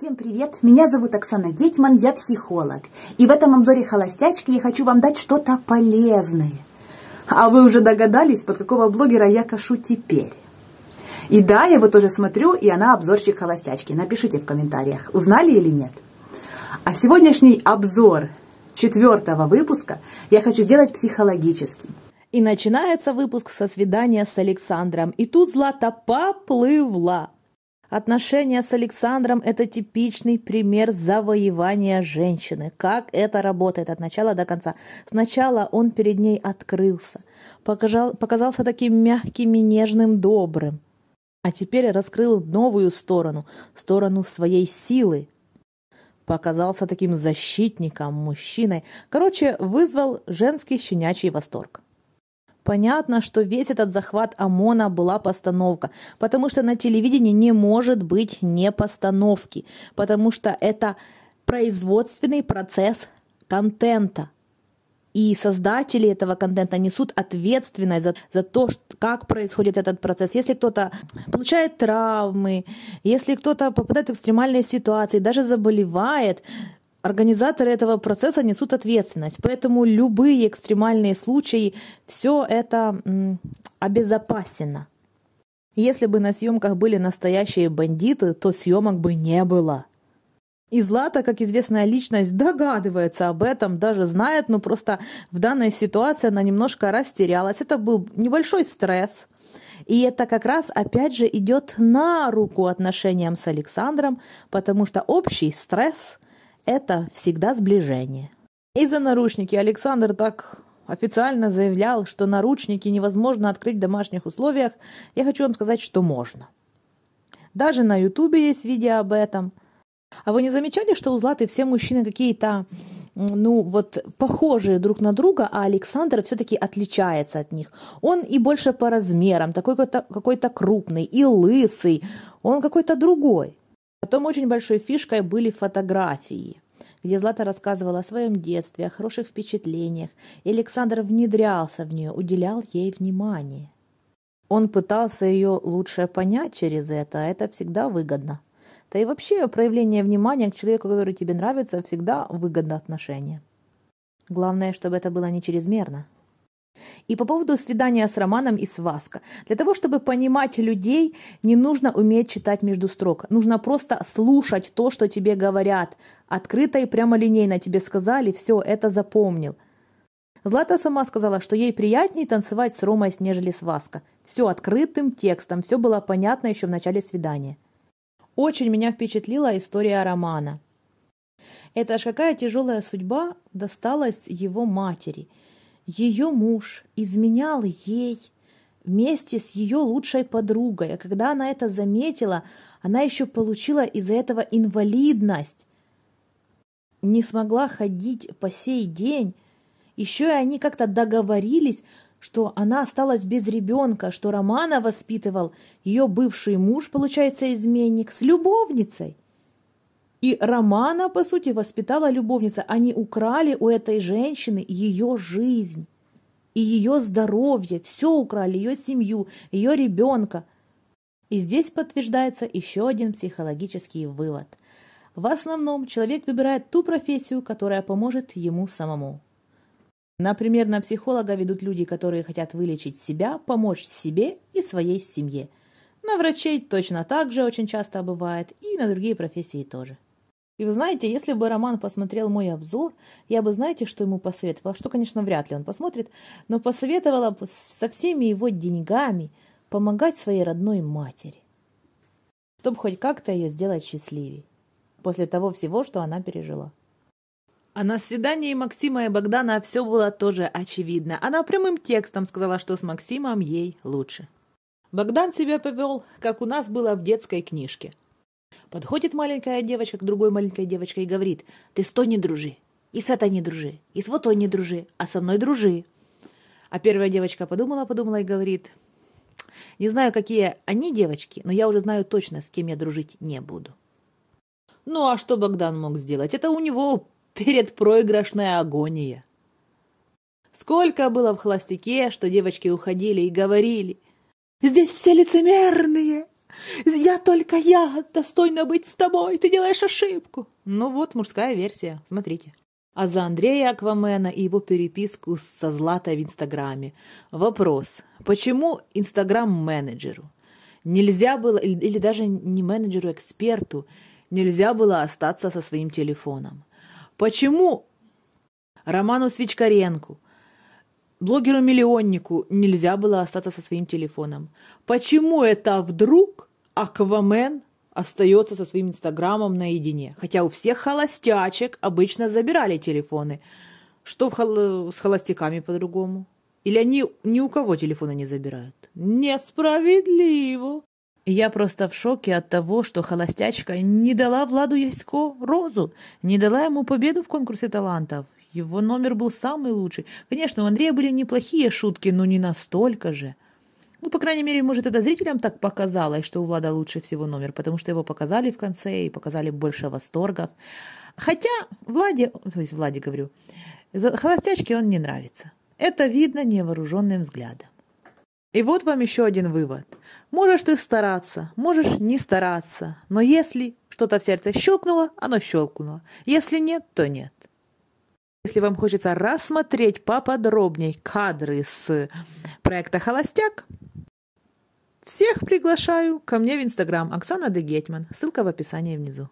Всем привет! Меня зовут Оксана Гетьман, я психолог. И в этом обзоре «Холостячки» я хочу вам дать что-то полезное. А вы уже догадались, под какого блогера я кашу теперь? И да, я его тоже смотрю, и она обзорчик «Холостячки». Напишите в комментариях, узнали или нет. А сегодняшний обзор четвертого выпуска я хочу сделать психологический. И начинается выпуск со свидания с Александром. И тут Злата поплывла. Отношения с Александром – это типичный пример завоевания женщины. Как это работает от начала до конца. Сначала он перед ней открылся, показал, показался таким мягким и нежным, добрым. А теперь раскрыл новую сторону, сторону своей силы. Показался таким защитником, мужчиной. Короче, вызвал женский щенячий восторг понятно, что весь этот захват ОМОНа была постановка, потому что на телевидении не может быть не постановки, потому что это производственный процесс контента. И создатели этого контента несут ответственность за, за то, как происходит этот процесс. Если кто-то получает травмы, если кто-то попадает в экстремальные ситуации, даже заболевает, организаторы этого процесса несут ответственность. Поэтому любые экстремальные случаи, все это обезопасено. Если бы на съемках были настоящие бандиты, то съемок бы не было. И Злата, как известная личность, догадывается об этом, даже знает, но просто в данной ситуации она немножко растерялась. Это был небольшой стресс. И это как раз опять же идет на руку отношениям с Александром, потому что общий стресс – это всегда сближение. Из-за наручники Александр так официально заявлял, что наручники невозможно открыть в домашних условиях. Я хочу вам сказать, что можно. Даже на ютубе есть видео об этом. А вы не замечали, что у Златы все мужчины какие-то ну вот похожие друг на друга, а Александр все-таки отличается от них. Он и больше по размерам, такой какой-то, какой-то крупный, и лысый, он какой-то другой. Потом очень большой фишкой были фотографии, где Злата рассказывала о своем детстве, о хороших впечатлениях, и Александр внедрялся в нее, уделял ей внимание. Он пытался ее лучше понять через это, а это всегда выгодно. Да и вообще проявление внимания к человеку, который тебе нравится, всегда выгодно отношение. Главное, чтобы это было не чрезмерно. И по поводу свидания с Романом и с Васко. Для того, чтобы понимать людей, не нужно уметь читать между строк. Нужно просто слушать то, что тебе говорят. Открыто и прямо линейно тебе сказали, все, это запомнил. Злата сама сказала, что ей приятнее танцевать с Ромой, нежели с Васко. Все открытым текстом, все было понятно еще в начале свидания. Очень меня впечатлила история Романа. Это ж какая тяжелая судьба досталась его матери – ее муж изменял ей вместе с ее лучшей подругой. А когда она это заметила, она еще получила из-за этого инвалидность. Не смогла ходить по сей день. Еще и они как-то договорились, что она осталась без ребенка, что Романа воспитывал ее бывший муж, получается, изменник, с любовницей. И Романа, по сути, воспитала любовница. Они украли у этой женщины ее жизнь и ее здоровье, все украли, ее семью, ее ребенка. И здесь подтверждается еще один психологический вывод. В основном человек выбирает ту профессию, которая поможет ему самому. Например, на психолога ведут люди, которые хотят вылечить себя, помочь себе и своей семье. На врачей точно так же очень часто бывает, и на другие профессии тоже. И вы знаете, если бы Роман посмотрел мой обзор, я бы, знаете, что ему посоветовала, что, конечно, вряд ли он посмотрит, но посоветовала бы со всеми его деньгами помогать своей родной матери, чтобы хоть как-то ее сделать счастливей после того всего, что она пережила. А на свидании Максима и Богдана все было тоже очевидно. Она прямым текстом сказала, что с Максимом ей лучше. Богдан себя повел, как у нас было в детской книжке – Подходит маленькая девочка к другой маленькой девочке и говорит, ты с той не дружи, и с этой не дружи, и с вот той не дружи, а со мной дружи. А первая девочка подумала, подумала и говорит, не знаю, какие они девочки, но я уже знаю точно, с кем я дружить не буду. Ну а что Богдан мог сделать? Это у него передпроигрышная агония. Сколько было в холостяке, что девочки уходили и говорили, «Здесь все лицемерные!» Я только я достойна быть с тобой, ты делаешь ошибку. Ну вот мужская версия, смотрите. А за Андрея Аквамена и его переписку со Златой в Инстаграме. Вопрос, почему Инстаграм-менеджеру? Нельзя было, или даже не менеджеру, а эксперту, нельзя было остаться со своим телефоном. Почему Роману Свичкаренку, блогеру-миллионнику нельзя было остаться со своим телефоном. Почему это вдруг Аквамен остается со своим инстаграмом наедине. Хотя у всех холостячек обычно забирали телефоны. Что хол... Э, с холостяками по-другому? Или они ни у кого телефоны не забирают? Несправедливо. Я просто в шоке от того, что холостячка не дала Владу Ясько розу, не дала ему победу в конкурсе талантов. Его номер был самый лучший. Конечно, у Андрея были неплохие шутки, но не настолько же. Ну, по крайней мере, может, это зрителям так показалось, что у Влада лучше всего номер, потому что его показали в конце и показали больше восторгов. Хотя Владе, то есть Владе говорю, холостячке он не нравится. Это видно невооруженным взглядом. И вот вам еще один вывод. Можешь ты стараться, можешь не стараться, но если что-то в сердце щелкнуло, оно щелкнуло. Если нет, то нет. Если вам хочется рассмотреть поподробнее кадры с проекта «Холостяк», всех приглашаю ко мне в Инстаграм Оксана Дегетман. Ссылка в описании внизу.